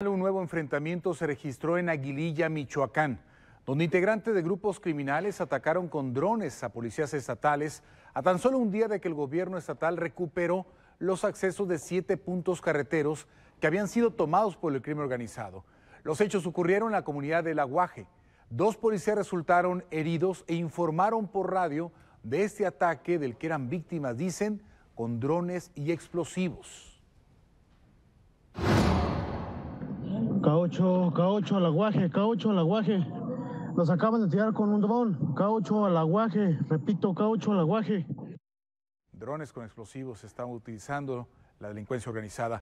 Un nuevo enfrentamiento se registró en Aguililla, Michoacán, donde integrantes de grupos criminales atacaron con drones a policías estatales a tan solo un día de que el gobierno estatal recuperó los accesos de siete puntos carreteros que habían sido tomados por el crimen organizado. Los hechos ocurrieron en la comunidad del Aguaje. Dos policías resultaron heridos e informaron por radio de este ataque del que eran víctimas, dicen, con drones y explosivos. K8, K8 al aguaje, K8 al aguaje. Nos acaban de tirar con un dron. K8 al aguaje, repito, K8 al aguaje. Drones con explosivos están utilizando la delincuencia organizada.